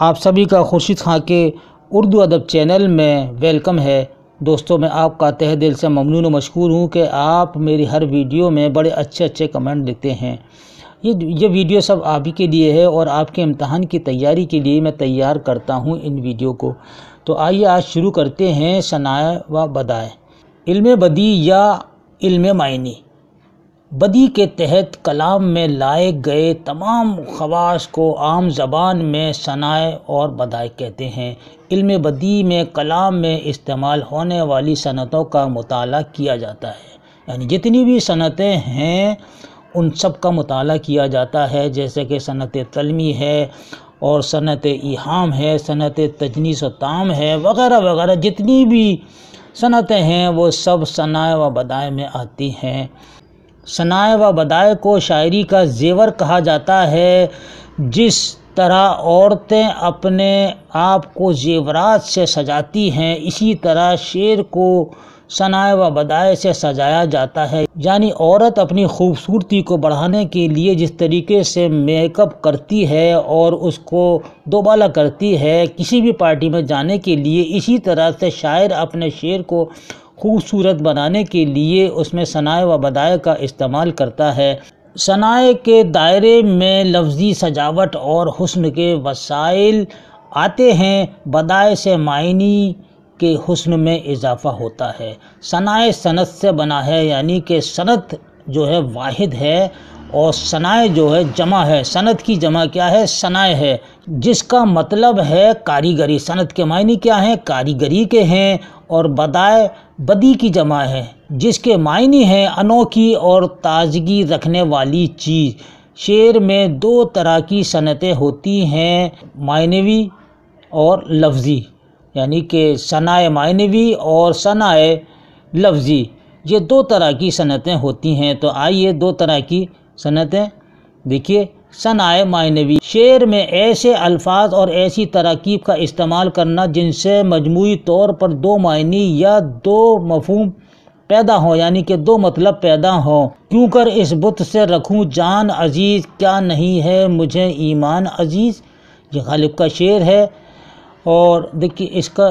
आप सभी का खुर्शीद खां के उर्दू अदब चैनल में वेलकम है दोस्तों मैं आपका तह दिल से ममनून मशहूर हूँ कि आप मेरी हर वीडियो में बड़े अच्छे अच्छे कमेंट देते हैं ये ये वीडियो सब आप ही के लिए है और आपके इम्तहान की तैयारी के लिए मैं तैयार करता हूँ इन वीडियो को तो आइए आज शुरू करते हैं शनाए व बदाए इल्म बदी या इल्म मायनी बदी के तहत कलाम में लाए गए तमाम खवास को आम जबान में सनाए और बदाए कहते हैं इल्म बदी में कलाम में इस्तेमाल होने वाली सनतों का मताल किया जाता है यानी जितनी भी सनतें हैं उन सब का मताल किया जाता है जैसे कि सनत तलमी है और सनत इहाम है सनत तजनीस ताम है वगैरह वगैरह जितनी भी सनतें हैं वो सब सनाए व बदाए में आती हैं सनाए व बदाए को शायरी का जेवर कहा जाता है जिस तरह औरतें अपने आप को जेवरात से सजाती हैं इसी तरह शेर को सनाए व बदाए से सजाया जाता है यानी औरत अपनी खूबसूरती को बढ़ाने के लिए जिस तरीके से मेकअप करती है और उसको दोबाला करती है किसी भी पार्टी में जाने के लिए इसी तरह से शायर अपने शेर को खूबसूरत बनाने के लिए उसमें सनाए व बदाय का इस्तेमाल करता है सनाए के दायरे में लफ्ज़ी सजावट और हुस्न के वसाइल आते हैं बदाय से मायनी के हुस्न में इजाफ़ा होता है सनाए सनत से बना है यानी कि सनत जो है वाहिद है और सनाए जो है जमा है सनत की जमा क्या है सनाए है जिसका मतलब है कारीगरी सनत के मायने क्या हैं कारीगरी के हैं और बदाय बदी की जमा है जिसके मायने हैं अनोखी और ताजगी रखने वाली चीज़ शेर में दो तरह की सनतें होती हैं मायनवी और लफ्ज़ी यानी कि सनाए मायनवी और सनाए लफ्ज़ी ये दो तरह की सनतें होती हैं तो आइए दो तरह की सनतें देखिए सनाए मायनवी शेर में ऐसे अल्फाज और ऐसी तरकीब का इस्तेमाल करना जिनसे मजमू तौर पर दो मायने या दो मफहम पैदा हों यानी कि दो मतलब पैदा हों क्यों कर इस बुत से रखूं जान अजीज़ क्या नहीं है मुझे ईमान अजीज़ ये गालिब का शेर है और देखिए इसका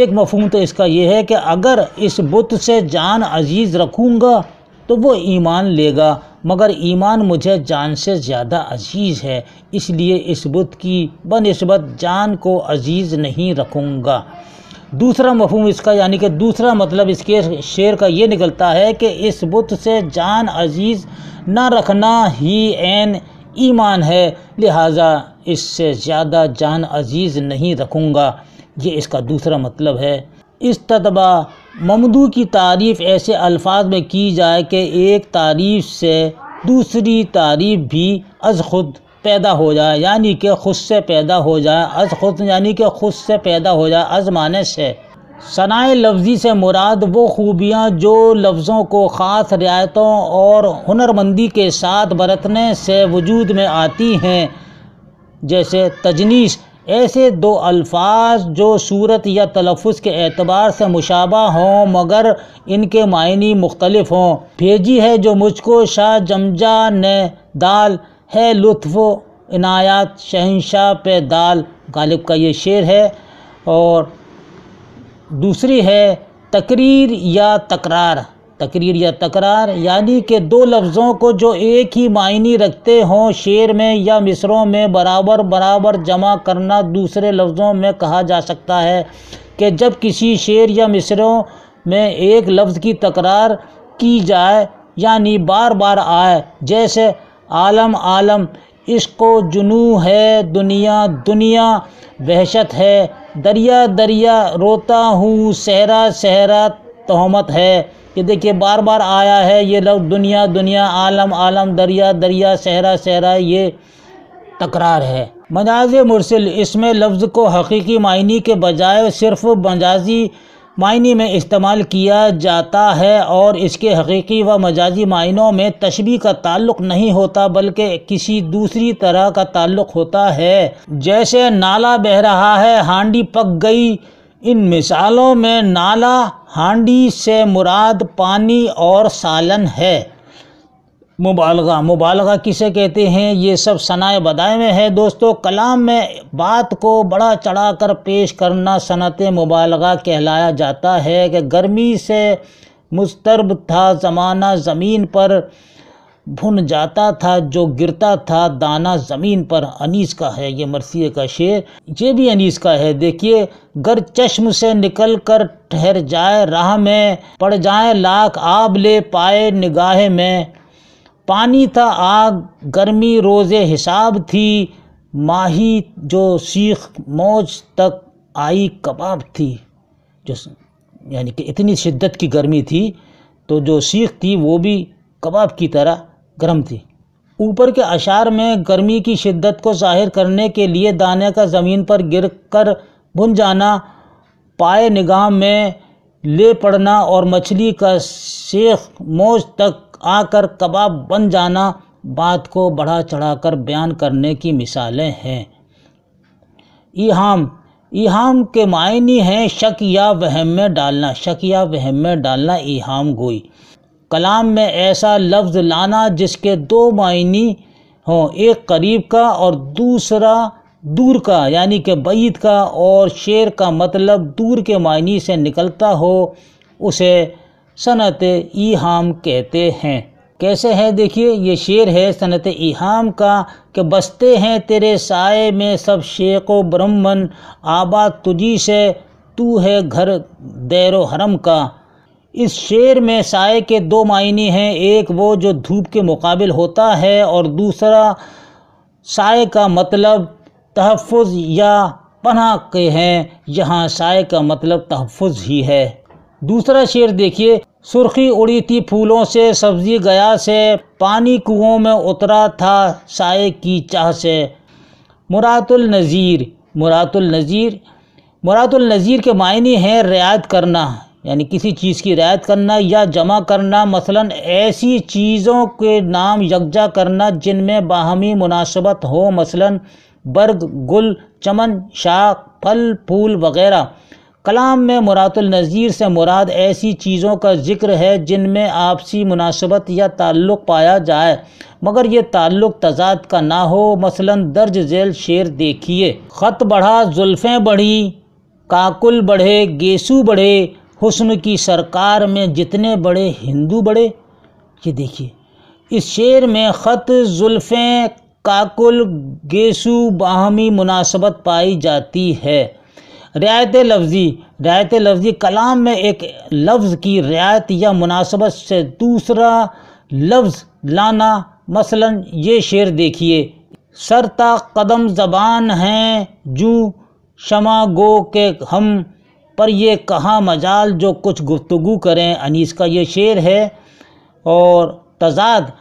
एक मफहम तो इसका यह है कि अगर इस बुत से जान अजीज़ रखूँगा तो वो ईमान लेगा मगर ईमान मुझे जान से ज़्यादा अजीज़ है इसलिए इस बुत की बनस्बत जान को अजीज़ नहीं रखूँगा दूसरा मफहम इसका यानी कि दूसरा मतलब इसके शेर का ये निकलता है कि इस बुत से जान अजीज़ न रखना ही एन ईमान है लिहाजा इससे ज़्यादा जान अजीज़ नहीं रखूँगा ये इसका दूसरा मतलब है इस ततबा ममदू की तारीफ़ ऐसे अल्फाज में की जाए कि एक तारीफ़ से दूसरी तारीफ़ भी अज़ ख़ुद पैदा हो जाए यानी कि खुद से पैदा हो जाए अज़ खुद यानी कि खुद से पैदा हो जाए अज़ माने से सनाए लफ्ज़ी से मुराद वो खूबियाँ जो लफ्ज़ों को ख़ास रियायतों और हुनरमंदी के साथ बरतने से वजूद में आती हैं जैसे तजनीस ऐसे दो अल्फाज जो सूरत या तलफ़ के एतबार से मुशाबा हों मगर इनके मायने मुख्तलफ हों भेजी है जो मुझको शाह जमजा ने दाल है लुत्फ़ इनायात शहनशाह पे दाल गालिब का ये शेर है और दूसरी है तकरीर या तकरार तकरीर या तकरार यानी कि दो लफ्ज़ों को जो एक ही मायनी रखते हों शेर में या मिसरों में बराबर बराबर जमा करना दूसरे लफ्ज़ों में कहा जा सकता है कि जब किसी शेर या मिसरों में एक लफ्ज़ की तकरार की जाए यानी बार बार आए जैसे आलम आलम इसको जुनू है दुनिया दुनिया वहशत है दरिया दरिया रोता हूँ सहरा सहरा तहमत है कि देखिए बार बार आया है ये लफ्ज़ दुनिया दुनिया आलम आलम दरिया दरिया सहरा सहरा ये तकरार है मजाज मुरसिल इसमें लफ्ज़ को हकीकी मायने के बजाय सिर्फ मजाजी मायने में इस्तेमाल किया जाता है और इसके हकीकी व मजाजी मायनों में तशबी का ताल्लुक नहीं होता बल्कि किसी दूसरी तरह का ताल्लुक होता है जैसे नाला बह रहा है हांडी पक गई इन मिसालों में नाला हांडी से मुराद पानी और सालन है मुबालगा मुबालगा किसे कहते हैं ये सब सनाए बदाए में है दोस्तों कलाम में बात को बड़ा चढ़ा कर पेश करना सनत मुबालगा कहलाया जाता है कि गर्मी से मुस्तरब था ज़माना ज़मीन पर भुन जाता था जो गिरता था दाना ज़मीन पर अनीस का है ये मरसिए का शेर ये भी अनीस का है देखिए गर चश्म से निकल कर ठहर जाए राह में पड़ जाए लाख आब ले पाए निगाह में पानी था आग गर्मी रोज़े हिसाब थी माही जो सीख मौज तक आई कबाब थी जो यानी कि इतनी शिद्दत की गर्मी थी तो जो सीख थी वो भी कबाब की तरह गर्म थी ऊपर के अशार में गर्मी की शिद्दत को जाहिर करने के लिए दाने का ज़मीन पर गिर कर भुन जाना पाए निगाह में ले पड़ना और मछली का शेख मोज तक आकर कबाब बन जाना बात को बढ़ा चढ़ाकर बयान करने की मिसालें हैं इहाम इहाम के मायने हैं शक या वहम में डालना शक या वहम में डालना इहाम गोई कलाम में ऐसा लफ्ज़ लाना जिसके दो मायने हों एक करीब का और दूसरा दूर का यानी कि बैत का और शेर का मतलब दूर के मायने से निकलता हो उसे सनत ईहाम कहते हैं कैसे है देखिए ये शेर है सनत ईहाम का कि बसते हैं तेरे साय में सब शेख व ब्रह्मन आबाद तुझी से तू है घर दैर हरम का इस शेर में साय के दो मायने हैं एक वो जो धूप के मुकाबल होता है और दूसरा साय का मतलब तहफ़ या पनाह के हैं यहाँ साय का मतलब तहफ़ ही है दूसरा शेर देखिए सुर्खी उड़ी थी फूलों से सब्जी गया से पानी कुओं में उतरा था साय की चाह से मुरातुल नज़ीर मुरातुल नज़ीर मुरातुल नज़ीर के मायने हैं रियायत करना यानी किसी चीज़ की रियायत करना या जमा करना मसलन ऐसी चीज़ों के नाम यकजा करना जिनमें बाहमी मुनासबत हो मसलन बर्ग गुल चमन शाख फल फूल वगैरह कलाम में मुरातुल नज़ीर से मुराद ऐसी चीज़ों का जिक्र है जिनमें आपसी मुनासबत या ताल्लुक़ पाया जाए मगर ये ताल्लुक़ तजाद का ना हो मसलन दर्ज झेल शेर देखिए ख़त बढ़ा जुल्फ़ें बढ़ी काकुल बढ़े गेसु बढ़े हुस्न की सरकार में जितने बड़े हिंदू बड़े ये देखिए इस शेर में ख़त जुल्फ़ें काकुल गेसु बाहमी मुनासबत पाई जाती है रियायत लफ्ज़ी रियायत लफ्ज़ी कलाम में एक लफ्ज़ की रियायत या मुनासबत से दूसरा लफ्ज़ लाना मसलन ये शेर देखिए सरता कदम ज़बान हैं जू शमा गो के हम पर ये कहाँ मजाल जो कुछ गुफ्तु करें अनीस का ये शेर है और तजाद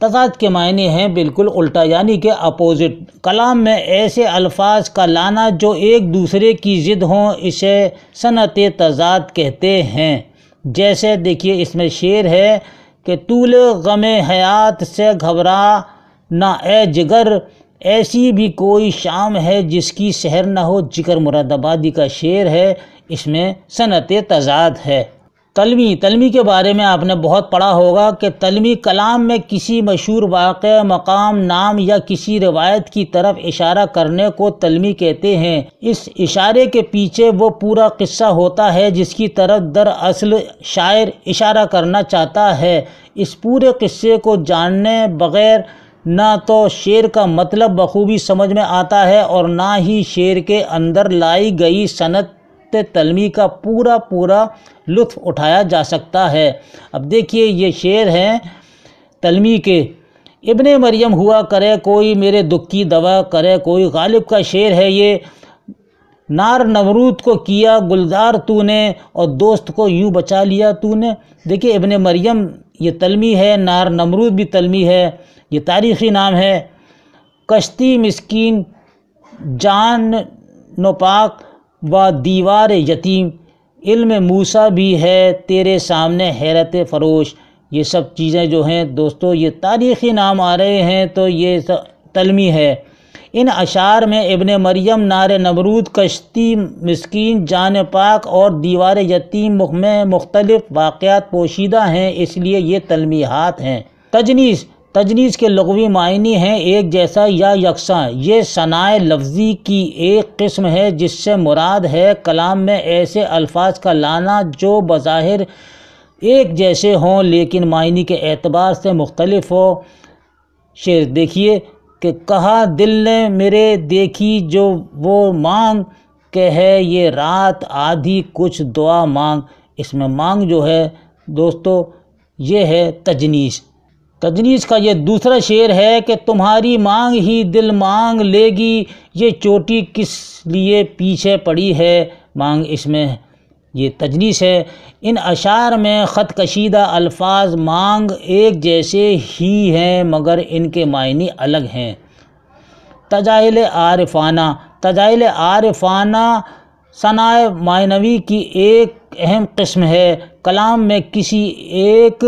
तजाद के मायने हैं बिल्कुल उल्टा यानी कि अपोज़िट कलाम में ऐसे अल्फाज का लाना जो एक दूसरे की ज़िद हों इसे सनत तजाद कहते हैं जैसे देखिए इसमें शेर है कि तूल गम हयात से घबरा ना ए जिगर ऐसी भी कोई शाम है जिसकी शहर न हो जिक्र मुरादाबादी का शेर है इसमें सनत तजाद है तलमी तलमी के बारे में आपने बहुत पढ़ा होगा कि तलमी कलाम में किसी मशहूर वाक़ मकाम नाम या किसी रिवायत की तरफ इशारा करने को तलमी कहते हैं इस इशारे के पीछे वो पूरा किस्सा होता है जिसकी तरफ दरअसल शायर इशारा करना चाहता है इस पूरे किस्से को जानने बगैर ना तो शेर का मतलब बखूबी समझ में आता है और ना ही शेर के अंदर लाई गई सनत तलमी का पूरा पूरा लुत्फ़ उठाया जा सकता है अब देखिए ये शेर हैं तलमी के इबन मरियम हुआ करे कोई मेरे दुख की दवा करे कोई गालिब का शेर है ये नार नमरूद को किया गुलजार तूने और दोस्त को यूँ बचा लिया तूने देखिए इबन मरियम ये तलमी है नार नमरूद भी तलमी है ये तारीख़ी नाम है कश्ती मिस्कीन जान नोपाक व दीवार यतीम इल्म मूसा भी है तेरे सामने हैरत फरोश ये सब चीज़ें जो हैं दोस्तों ये तारीख़ी नाम आ रहे हैं तो ये तलमी है इन अशार में इबन मरियम नार नमरूद कश्ती मस्किन जान पाक और दीवार यतीम में मुख्तलिफ़ वाक़ात पोशीदा हैं इसलिए ये तलमीहत हैं तजनीस तजनीज़ के लगवी मायने हैं एक जैसा या यकसा ये शनाए लफ्ज़ी की एक किस्म है जिससे मुराद है कलाम में ऐसे अल्फाज का लाना जो बज़ाहिर एक जैसे हों लेकिन मायने के एतबार से मुख्तलफ हो शेर देखिए कि कहा दिल ने मेरे देखी जो वो मांग के है ये रात आधी कुछ दुआ मांग इसमें मांग जो है दोस्तों ये है तजनीज़ तजनीस का ये दूसरा शेर है कि तुम्हारी मांग ही दिल मांग लेगी ये चोटी किस लिए पीछे पड़ी है मांग इसमें ये तजनीस है इन अशार में ख़त कशीदा अल्फाज मांग एक जैसे ही हैं मगर इनके मायने अलग हैं तजाइल आरफाना तजाइल आरफाना सनाए मायनवी की एक अहम कस्म है कलाम में किसी एक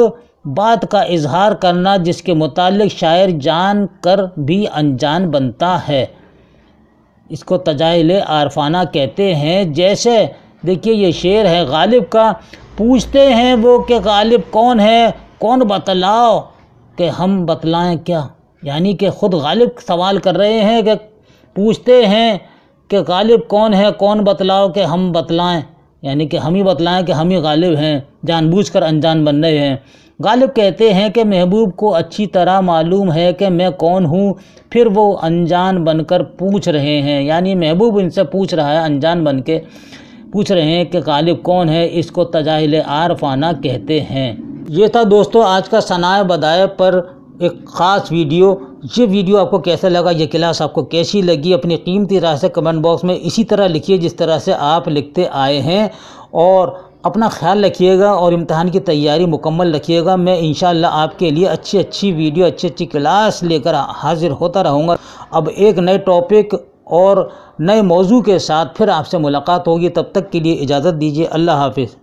बात का इजहार करना जिसके मतलब शायर जान कर भी अनजान बनता है इसको तजाइल आरफाना कहते हैं जैसे देखिए ये शेर है गालिब का पूछते हैं वो कि गालिब कौन है कौन बतलाओ कि हम बतलाएं क्या यानी कि ख़ुद गालिब सवाल कर रहे हैं कि पूछते हैं कि गालिब कौन है कौन बतलाओ कि हम बतलाएं यानी कि हम ही बतलाएं कि हम ही गालिब हैं जानबूझ कर अनजान बन रहे हैं गालिब कहते हैं कि महबूब को अच्छी तरह मालूम है कि मैं कौन हूँ फिर वो अनजान बनकर पूछ रहे हैं यानी महबूब इनसे पूछ रहा है अनजान बन के पूछ रहे हैं कि गालिब कौन है इसको तजाहिल आरफाना कहते हैं ये था दोस्तों आज का सनाए बदाए पर एक ख़ास वीडियो ये वीडियो आपको कैसा लगा ये क्लास आपको कैसी लगी अपनी कीमती राय से कमेंट बॉक्स में इसी तरह लिखिए जिस तरह से आप लिखते आए हैं और अपना ख्याल रखिएगा और इम्तहान की तैयारी मुकम्मल रखिएगा मैं इन आपके लिए अच्छी अच्छी वीडियो अच्छी अच्छी क्लास लेकर हाजिर होता रहूँगा अब एक नए टॉपिक और नए मौजू के साथ फिर आपसे मुलाकात होगी तब तक के लिए इजाज़त दीजिए अल्लाह हाफिज़